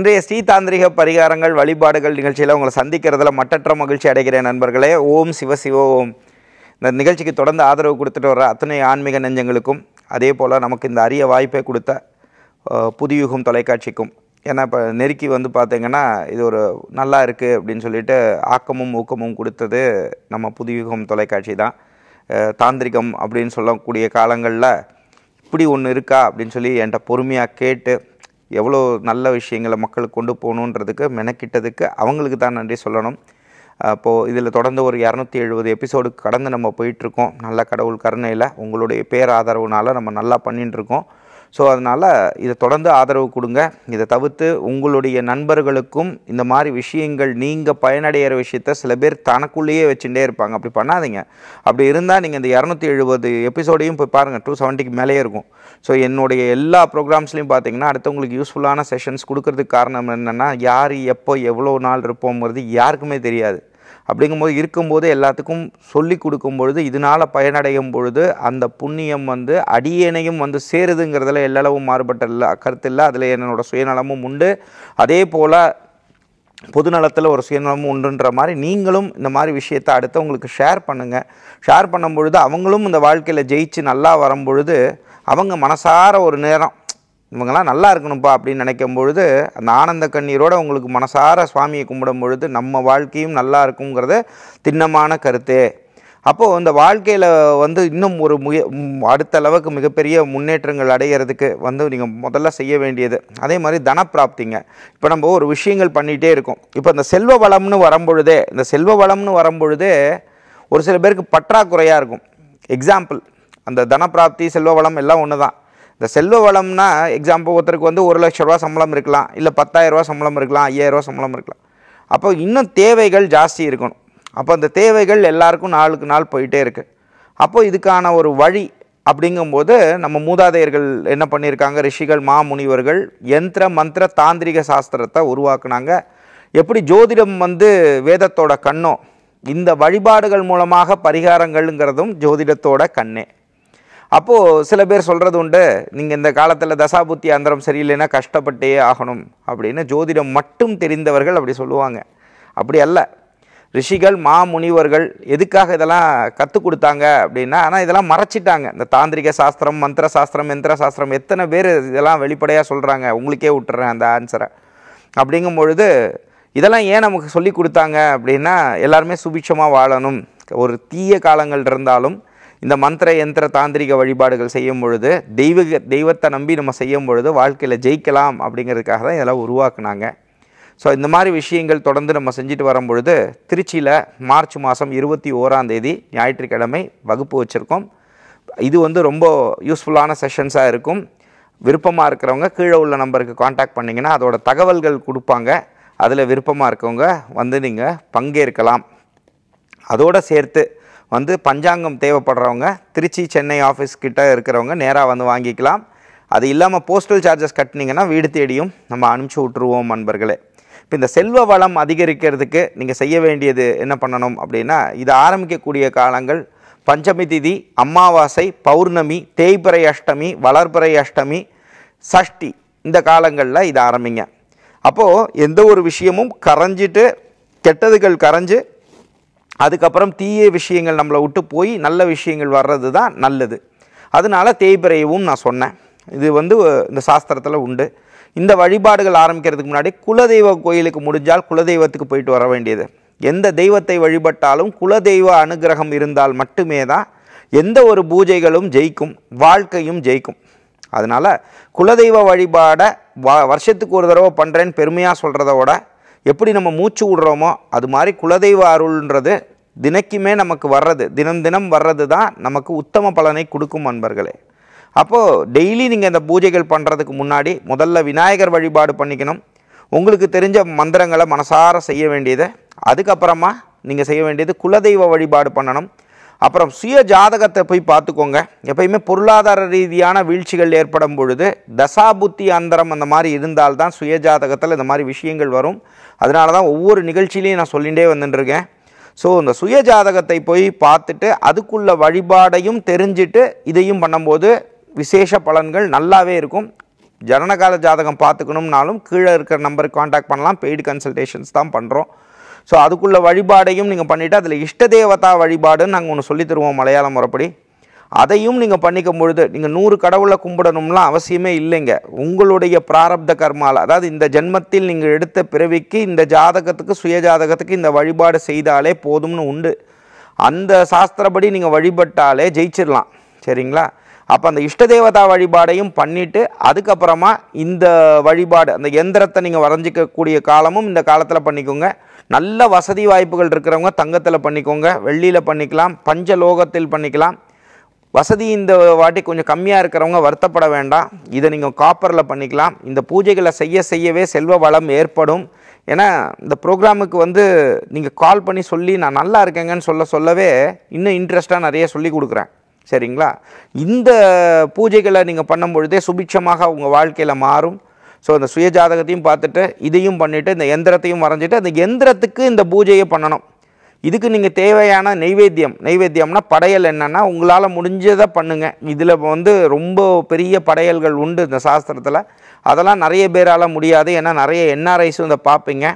இன்றைய ஸ்ரீதாந்திரிக பரிகாரங்கள் வழிபாடுகள் நிகழ்ச்சியில் உங்களை சந்திக்கிறதுல மட்டற்ற மகிழ்ச்சி அடைகிறேன் நண்பர்களே ஓம் சிவ சிவ ஓம் இந்த நிகழ்ச்சிக்கு தொடர்ந்து ஆதரவு கொடுத்துட்டு வர அத்தனை ஆன்மீக நெஞ்சங்களுக்கும் அதே போல் நமக்கு இந்த அரிய வாய்ப்பை கொடுத்த புதியுகம் தொலைக்காட்சிக்கும் ஏன்னா இப்போ நெருக்கி வந்து பார்த்திங்கன்னா இது ஒரு நல்லா இருக்குது அப்படின்னு சொல்லிட்டு ஆக்கமும் ஊக்கமும் கொடுத்தது நம்ம புதியுகம் தொலைக்காட்சி தான் தாந்திரிகம் அப்படின்னு சொல்லக்கூடிய காலங்களில் இப்படி ஒன்று இருக்கா அப்படின்னு சொல்லி என்கிட்ட பொறுமையாக கேட்டு எவ்வளோ நல்ல விஷயங்களை மக்களுக்கு கொண்டு போகணுன்றதுக்கு மெனக்கிட்டதுக்கு அவங்களுக்கு தான் நன்றி சொல்லணும் அப்போது இதில் தொடர்ந்து ஒரு இரநூத்தி எழுபது எபிசோடு கடந்து நம்ம போயிட்டுருக்கோம் நல்ல கடவுள் கருணையில் உங்களுடைய பேராதரவுனால் நம்ம நல்லா இருக்கோம் ஸோ அதனால் இதை தொடர்ந்து ஆதரவு கொடுங்க இதை தவிர்த்து உங்களுடைய நண்பர்களுக்கும் இந்த மாதிரி விஷயங்கள் நீங்கள் பயனடைகிற விஷயத்த சில பேர் தனக்குள்ளேயே வச்சுட்டே இருப்பாங்க அப்படி பண்ணாதீங்க அப்படி இருந்தால் நீங்கள் இந்த இரநூத்தி எழுபது எபிசோடையும் போய் பாருங்கள் டூ செவன்ட்டிக்கு மேலேயே இருக்கும் ஸோ என்னுடைய எல்லா ப்ரோக்ராம்ஸ்லையும் பார்த்தீங்கன்னா அடுத்தவங்களுக்கு யூஸ்ஃபுல்லான செஷன்ஸ் கொடுக்கறதுக்கு காரணம் என்னென்னா யார் எப்போ எவ்வளோ நாள் இருப்போங்கிறது யாருக்குமே தெரியாது அப்படிங்கும்போது இருக்கும்போது எல்லாத்துக்கும் சொல்லி கொடுக்கும் பொழுது இதனால் பயனடையும் பொழுது அந்த புண்ணியம் வந்து அடியணையும் வந்து சேருதுங்கிறதுல எல்லளவும் மாறுபட்ட இல்லை கருத்து இல்லை அதில் என்னோடய சுயநலமும் உண்டு அதே போல் பொதுநலத்தில் ஒரு சுயநலமும் உண்டுன்ற மாதிரி நீங்களும் இந்த மாதிரி விஷயத்தை அடுத்தவங்களுக்கு ஷேர் பண்ணுங்கள் ஷேர் பண்ணும் பொழுது அவங்களும் இந்த வாழ்க்கையில் ஜெயிச்சு நல்லா வரும்பொழுது அவங்க மனசார ஒரு நேரம் இவங்கெல்லாம் நல்லா இருக்கணும்ப்பா அப்படின்னு நினைக்கும் பொழுது அந்த ஆனந்த கண்ணீரோடு உங்களுக்கு மனசார சுவாமியை கும்பிடும் பொழுது நம்ம வாழ்க்கையும் நல்லா இருக்குங்கிறது திண்ணமான கருத்து அப்போது இந்த வாழ்க்கையில் வந்து இன்னும் ஒரு முய அடுத்த அளவுக்கு மிகப்பெரிய முன்னேற்றங்கள் அடைகிறதுக்கு வந்து நீங்கள் முதல்ல செய்ய வேண்டியது அதே மாதிரி தனப்பிராப்திங்க இப்போ நம்ம ஒரு விஷயங்கள் பண்ணிகிட்டே இருக்கோம் இப்போ இந்த செல்வ வளம்னு வரும்பொழுதே இந்த செல்வ வளம்னு வரும்பொழுதே ஒரு சில பேருக்கு பற்றாக்குறையாக இருக்கும் எக்ஸாம்பிள் அந்த தனப்பிராப்தி செல்வ வளம் எல்லாம் ஒன்று தான் இந்த செல்வ வளம்னா எக்ஸாம்பிள் ஒருத்தருக்கு வந்து ஒரு லட்ச ரூபா சம்பளம் இருக்கலாம் இல்லை ரூபா சம்பளம் இருக்கலாம் ரூபா சம்பளம் இருக்கலாம் அப்போ இன்னும் தேவைகள் ஜாஸ்தி இருக்கணும் அப்போ அந்த தேவைகள் எல்லாருக்கும் நாளுக்கு நாள் போயிட்டே இருக்குது அப்போது இதுக்கான ஒரு வழி அப்படிங்கும்போது நம்ம மூதாதையர்கள் என்ன பண்ணியிருக்காங்க ரிஷிகள் மாமுனிவர்கள் யந்திர மந்திர தாந்திரிக சாஸ்திரத்தை உருவாக்குனாங்க எப்படி ஜோதிடம் வந்து வேதத்தோட கண்ணோ இந்த வழிபாடுகள் மூலமாக பரிகாரங்கள்ங்கிறதும் ஜோதிடத்தோட கண்ணே அப்போது சில பேர் சொல்கிறது உண்டு நீங்கள் இந்த காலத்தில் தசாபுத்தி அந்தரம் சரியில்லைன்னா கஷ்டப்பட்டே ஆகணும் அப்படின்னு ஜோதிடம் மட்டும் தெரிந்தவர்கள் அப்படி சொல்லுவாங்க அப்படி அல்ல ரிஷிகள் மாமுனிவர்கள் எதுக்காக இதெல்லாம் கற்றுக் கொடுத்தாங்க அப்படின்னா ஆனால் இதெல்லாம் மறைச்சிட்டாங்க இந்த தாந்திரிக சாஸ்திரம் மந்திர சாஸ்திரம் மந்திர சாஸ்திரம் எத்தனை பேர் இதெல்லாம் வெளிப்படையாக சொல்கிறாங்க உங்களுக்கே விட்டுறேன் அந்த ஆன்சரை அப்படிங்கும் பொழுது இதெல்லாம் ஏன் நமக்கு சொல்லி கொடுத்தாங்க அப்படின்னா எல்லாருமே சுபிட்சமாக வாழணும் ஒரு தீய காலங்கள் இருந்தாலும் இந்த மந்திர யந்திர தாந்திரிக வழிபாடுகள் செய்யும் பொழுது தெய்வ தெய்வத்தை நம்பி நம்ம செய்யும் பொழுது வாழ்க்கையில் ஜெயிக்கலாம் அப்படிங்கிறதுக்காக தான் இதெல்லாம் உருவாக்குனாங்க ஸோ இந்த மாதிரி விஷயங்கள் தொடர்ந்து நம்ம செஞ்சுட்டு வரும்பொழுது திருச்சியில் மார்ச் மாதம் இருபத்தி ஓராந்தேதி ஞாயிற்றுக்கிழமை வகுப்பு வச்சுருக்கோம் இது வந்து ரொம்ப யூஸ்ஃபுல்லான செஷன்ஸாக இருக்கும் விருப்பமாக இருக்கிறவங்க கீழே உள்ள நம்பருக்கு காண்டாக்ட் பண்ணிங்கன்னா அதோட தகவல்கள் கொடுப்பாங்க அதில் விருப்பமாக இருக்கவங்க வந்து நீங்கள் பங்கேற்கலாம் அதோடு சேர்த்து வந்து பஞ்சாங்கம் தேவைப்படுறவங்க திருச்சி சென்னை ஆஃபீஸ் கிட்டே இருக்கிறவங்க நேராக வந்து வாங்கிக்கலாம் அது இல்லாமல் போஸ்டல் சார்ஜஸ் கட்டினீங்கன்னா வீடு தேடியும் நம்ம அனுப்பிச்சி விட்ருவோம் நண்பர்களே இப்போ இந்த செல்வ வளம் அதிகரிக்கிறதுக்கு நீங்கள் செய்ய வேண்டியது என்ன பண்ணணும் அப்படின்னா இது ஆரம்பிக்கக்கூடிய காலங்கள் பஞ்சமி திதி அம்மாவாசை பௌர்ணமி தேய்பிறை அஷ்டமி வளர்பிறை அஷ்டமி சஷ்டி இந்த காலங்களில் இதை ஆரம்பிங்க அப்போது எந்த ஒரு விஷயமும் கரைஞ்சிட்டு கெட்டதுகள் கரைஞ்சு அதுக்கப்புறம் தீய விஷயங்கள் நம்மளை விட்டு போய் நல்ல விஷயங்கள் வர்றது தான் நல்லது அதனால் தேய்பிரையவும் நான் சொன்னேன் இது வந்து இந்த சாஸ்திரத்தில் உண்டு இந்த வழிபாடுகள் ஆரம்பிக்கிறதுக்கு முன்னாடி குலதெய்வ கோயிலுக்கு முடிஞ்சால் குலதெய்வத்துக்கு போயிட்டு வர வேண்டியது எந்த தெய்வத்தை வழிபட்டாலும் குலதெய்வ அனுகிரகம் இருந்தால் மட்டுமே தான் எந்த ஒரு பூஜைகளும் ஜெயிக்கும் வாழ்க்கையும் ஜெயிக்கும் அதனால் குலதெய்வ வழிபாடை வ வருஷத்துக்கு ஒரு தடவை பண்ணுறேன்னு பெருமையாக சொல்கிறத விட எப்படி நம்ம மூச்சு விடுறோமோ அது மாதிரி குலதெய்வ அருள்ன்றது தினைக்குமே நமக்கு வர்றது தினம் தினம் வர்றது தான் நமக்கு உத்தம பலனை கொடுக்கும் அன்பர்களே அப்போது டெய்லி நீங்கள் இந்த பூஜைகள் பண்ணுறதுக்கு முன்னாடி முதல்ல விநாயகர் வழிபாடு பண்ணிக்கணும் உங்களுக்கு தெரிஞ்ச மந்திரங்களை மனசார செய்ய வேண்டியது அதுக்கப்புறமா நீங்கள் செய்ய வேண்டியது குலதெய்வ வழிபாடு பண்ணணும் அப்புறம் சுய ஜாதகத்தை போய் பார்த்துக்கோங்க எப்பயுமே பொருளாதார ரீதியான வீழ்ச்சிகள் ஏற்படும் பொழுது தசாபுத்தி அந்தரம் அந்த மாதிரி இருந்தால்தான் சுய ஜாதகத்தில் இந்த மாதிரி விஷயங்கள் வரும் அதனால தான் ஒவ்வொரு நிகழ்ச்சியிலையும் நான் சொல்லிகிட்டே வந்துட்டுருக்கேன் ஸோ இந்த சுய ஜாதகத்தை போய் பார்த்துட்டு அதுக்குள்ள வழிபாடையும் தெரிஞ்சுட்டு இதையும் பண்ணும்போது விசேஷ பலன்கள் நல்லாவே இருக்கும் ஜனனகால ஜாதகம் பார்த்துக்கணும்னாலும் கீழே இருக்கிற நம்பருக்கு காண்டாக்ட் பண்ணலாம் பெய்டு கன்சல்டேஷன்ஸ் தான் பண்ணுறோம் ஸோ அதுக்குள்ள வழிபாடையும் நீங்கள் பண்ணிவிட்டு அதில் இஷ்ட தேவதா வழிபாடுன்னு நாங்கள் ஒன்று சொல்லி தருவோம் மலையாள முறைப்படி அதையும் நீங்கள் பண்ணிக்கும் பொழுது நீங்கள் நூறு கடவுளை கும்பிடணும்லாம் அவசியமே இல்லைங்க உங்களுடைய பிராரப்த கர்மால் அதாவது இந்த ஜென்மத்தில் நீங்கள் எடுத்த பிறவிக்கு இந்த ஜாதகத்துக்கு சுய ஜாதகத்துக்கு இந்த வழிபாடு செய்தாலே போதும்னு உண்டு அந்த சாஸ்திரப்படி நீங்கள் வழிபட்டாலே ஜெயிச்சிடலாம் சரிங்களா அப்போ அந்த இஷ்ட தேவதா வழிபாடையும் பண்ணிவிட்டு அதுக்கப்புறமா இந்த வழிபாடு அந்த எந்திரத்தை நீங்கள் வரைஞ்சிக்கக்கூடிய காலமும் இந்த காலத்தில் பண்ணிக்கோங்க நல்ல வசதி வாய்ப்புகள் இருக்கிறவங்க தங்கத்தில் பண்ணிக்கோங்க வெள்ளியில் பண்ணிக்கலாம் பஞ்சலோகத்தில் பண்ணிக்கலாம் வசதி இந்த வாட்டி கொஞ்சம் கம்மியாக இருக்கிறவங்க வருத்தப்பட வேண்டாம் இதை நீங்கள் காப்பரில் பண்ணிக்கலாம் இந்த பூஜைகளை செய்ய செய்யவே செல்வ வளம் ஏற்படும் ஏன்னா இந்த ப்ரோக்ராமுக்கு வந்து நீங்கள் கால் பண்ணி சொல்லி நான் நல்லா இருக்கேங்கன்னு சொல்ல சொல்லவே இன்னும் இன்ட்ரெஸ்ட்டாக நிறைய சொல்லி கொடுக்குறேன் சரிங்களா இந்த பூஜைகளை நீங்கள் பண்ணும் பொழுதே சுபிட்சமாக உங்கள் வாழ்க்கையில் மாறும் ஸோ அந்த சுய ஜாதகத்தையும் பார்த்துட்டு இதையும் பண்ணிவிட்டு இந்த எந்திரத்தையும் வரைஞ்சிட்டு அந்த எந்திரத்துக்கு இந்த பூஜையை பண்ணணும் இதுக்கு நீங்கள் தேவையான நைவேத்தியம் நைவேத்தியம்னா படையல் என்னென்னா உங்களால் முடிஞ்சதை பண்ணுங்கள் இதில் வந்து ரொம்ப பெரிய படையல்கள் உண்டு இந்த சாஸ்திரத்தில் அதெல்லாம் நிறைய பேரால் முடியாது ஏன்னா நிறைய என்ஆர்ஐஸும் இதை பார்ப்பீங்க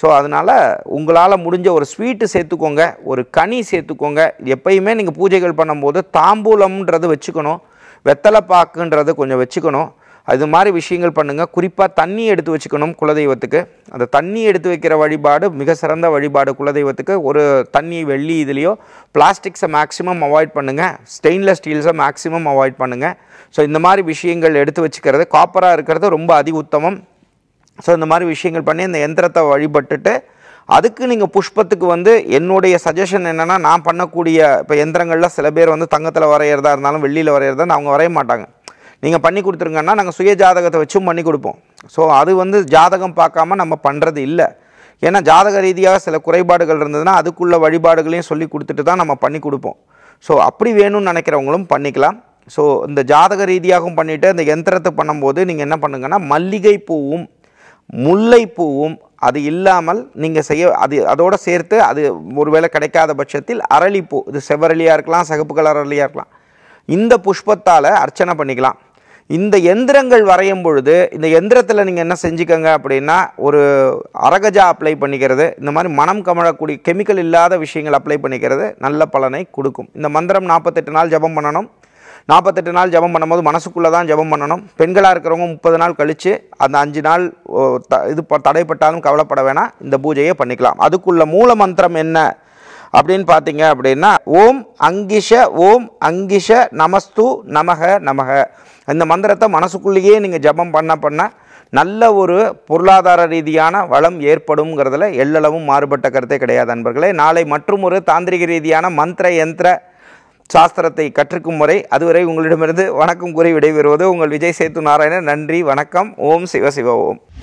ஸோ அதனால் உங்களால் முடிஞ்ச ஒரு ஸ்வீட்டு சேர்த்துக்கோங்க ஒரு கனி சேர்த்துக்கோங்க எப்பயுமே நீங்கள் பூஜைகள் பண்ணும்போது தாம்பூலம்ன்றது வச்சுக்கணும் வெத்தலை பாக்குன்றதை கொஞ்சம் வச்சுக்கணும் அது மாதிரி விஷயங்கள் பண்ணுங்கள் குறிப்பாக தண்ணி எடுத்து வச்சுக்கணும் குலதெய்வத்துக்கு அந்த தண்ணி எடுத்து வைக்கிற வழிபாடு மிக சிறந்த வழிபாடு குலதெய்வத்துக்கு ஒரு தண்ணி வெள்ளி இதுலேயோ பிளாஸ்டிக்ஸை மேக்ஸிமம் அவாய்ட் பண்ணுங்கள் ஸ்டெயின்லெஸ் ஸ்டீல்ஸை மேக்ஸிமம் அவாய்ட் பண்ணுங்கள் ஸோ இந்த மாதிரி விஷயங்கள் எடுத்து வச்சுக்கிறது காப்பராக இருக்கிறது ரொம்ப அதி உத்தமம் ஸோ இந்த மாதிரி விஷயங்கள் பண்ணி இந்த எந்திரத்தை வழிபட்டுட்டு அதுக்கு நீங்கள் புஷ்பத்துக்கு வந்து என்னுடைய சஜஷன் என்னென்னா நான் பண்ணக்கூடிய இப்போ எந்திரங்களில் சில பேர் வந்து தங்கத்தில் வரைகிறதா இருந்தாலும் வெள்ளியில் வரைகிறதா அவங்க வரைய மாட்டாங்க நீங்கள் பண்ணி கொடுத்துருங்கன்னா நாங்கள் சுய ஜாதகத்தை வச்சும் பண்ணி கொடுப்போம் ஸோ அது வந்து ஜாதகம் பார்க்காம நம்ம பண்ணுறது இல்லை ஏன்னா ஜாதக ரீதியாக சில குறைபாடுகள் இருந்ததுன்னா அதுக்குள்ள வழிபாடுகளையும் சொல்லி கொடுத்துட்டு தான் நம்ம பண்ணி கொடுப்போம் ஸோ அப்படி வேணும்னு நினைக்கிறவங்களும் பண்ணிக்கலாம் ஸோ இந்த ஜாதக ரீதியாகவும் பண்ணிவிட்டு அந்த எந்திரத்தை பண்ணும்போது நீங்கள் என்ன பண்ணுங்கன்னா மல்லிகை பூவும் முல்லைப்பூவும் அது இல்லாமல் நீங்கள் செய்ய அது அதோடு சேர்த்து அது ஒருவேளை கிடைக்காத பட்சத்தில் அரளிப்பூ இது செவ்வரளியாக இருக்கலாம் சகப்பு கலர் அரளியாக இருக்கலாம் இந்த புஷ்பத்தால் அர்ச்சனை பண்ணிக்கலாம் இந்த எந்திரங்கள் வரையும் பொழுது இந்த எந்திரத்தில் நீங்கள் என்ன செஞ்சுக்கோங்க அப்படின்னா ஒரு அரகஜா அப்ளை பண்ணிக்கிறது இந்த மாதிரி மனம் கமழக்கூடிய கெமிக்கல் இல்லாத விஷயங்கள் அப்ளை பண்ணிக்கிறது நல்ல பலனை கொடுக்கும் இந்த மந்திரம் நாற்பத்தெட்டு நாள் ஜபம் பண்ணணும் நாற்பத்தெட்டு நாள் ஜபம் பண்ணும்போது மனசுக்குள்ளே தான் ஜபம் பண்ணணும் பெண்களாக இருக்கிறவங்க முப்பது நாள் கழித்து அந்த அஞ்சு நாள் த இது தடைப்பட்டாலும் கவலைப்பட வேணாம் இந்த பூஜையை பண்ணிக்கலாம் அதுக்குள்ள மூல மந்திரம் என்ன அப்படின்னு பார்த்தீங்க அப்படின்னா ஓம் அங்கிஷ ஓம் அங்கிஷ நமஸ்து நமக நமக இந்த மந்திரத்தை மனசுக்குள்ளேயே நீங்கள் ஜபம் பண்ண பண்ண நல்ல ஒரு பொருளாதார ரீதியான வளம் ஏற்படும்ங்கிறதுல எள்ளளவும் மாறுபட்ட கருத்தே கிடையாது அன்பர்களே நாளை மற்றும் ஒரு தாந்திரிக ரீதியான மந்திர யந்திர சாஸ்திரத்தை கற்றுக்கும் முறை அதுவரை உங்களிடமிருந்து வணக்கம் கூறி விடைபெறுவது உங்கள் விஜய் சேத்து நாராயணன் நன்றி வணக்கம் ஓம் சிவ சிவ ஓம்